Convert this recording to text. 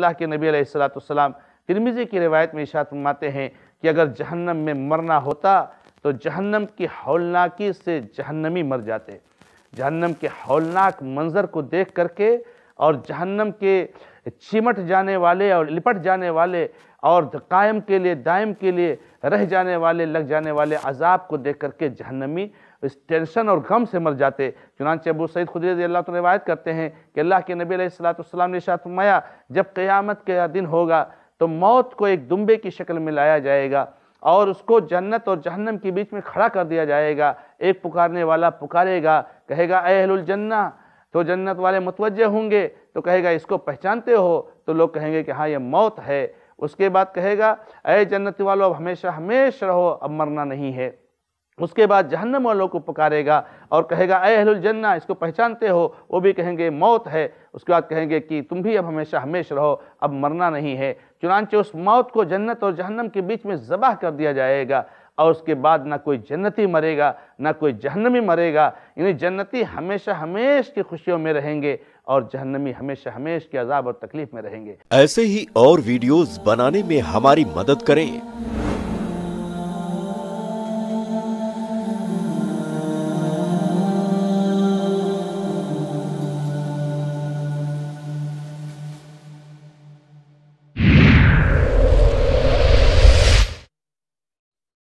अल्लाह के नबी अलैहिस्सलाम तिरमिज़ी की रिवायत में इशात फरमाते हैं कि अगर जहन्नम में मरना होता तो जहन्नम की हौलनाकी से जहन्नमी मर जाते जहन्नम के हौलनाक मंज़र को देख करके और जहन्नम के चिमट जाने वाले और लिपट जाने वाले और कायम के लिए दायम के लिए रह जाने वाले लग जाने वाले अजाब को देख करके जहनमी इस टेंशन और गम से मर जाते चुनाच अबू सैद खुद अल्लाह तो रिवायत करते हैं कि अल्लाह के नबी सलाम ने माया जब क़यामत का दिन होगा तो मौत को एक दुम्बे की शक्ल में लाया जाएगा और उसको जन्नत और जहन्नम के बीच में खड़ा कर दिया जाएगा एक पुकारने वाला पुकारेगा कहेगा अहलुलजन्ना तो जन्नत वाले मुतवजह होंगे तो कहेगा इसको पहचानते हो तो लोग कहेंगे कि हाँ ये मौत है उसके बाद कहेगा अरे जन्नत वालों अब हमेशा हमेश रहो अब मरना नहीं है उसके बाद जहन्नम वालों को पुकारेगा और कहेगा अहल जन्ना इसको पहचानते हो वो भी कहेंगे मौत है उसके बाद कहेंगे कि तुम भी अब हमेशा हमेश रहो अब मरना नहीं है चुनानचे उस मौत को जन्नत और जहन्नम के बीच में ज़बह कर दिया जाएगा और उसके बाद ना कोई जन्नती मरेगा ना कोई जहन्नमी मरेगा यानी जन्नती हमेशा हमेश की खुशियों में रहेंगे और जहन्नमी हमेशा हमेश के अजाब और तकलीफ में रहेंगे ऐसे ही और वीडियोस बनाने में हमारी मदद करें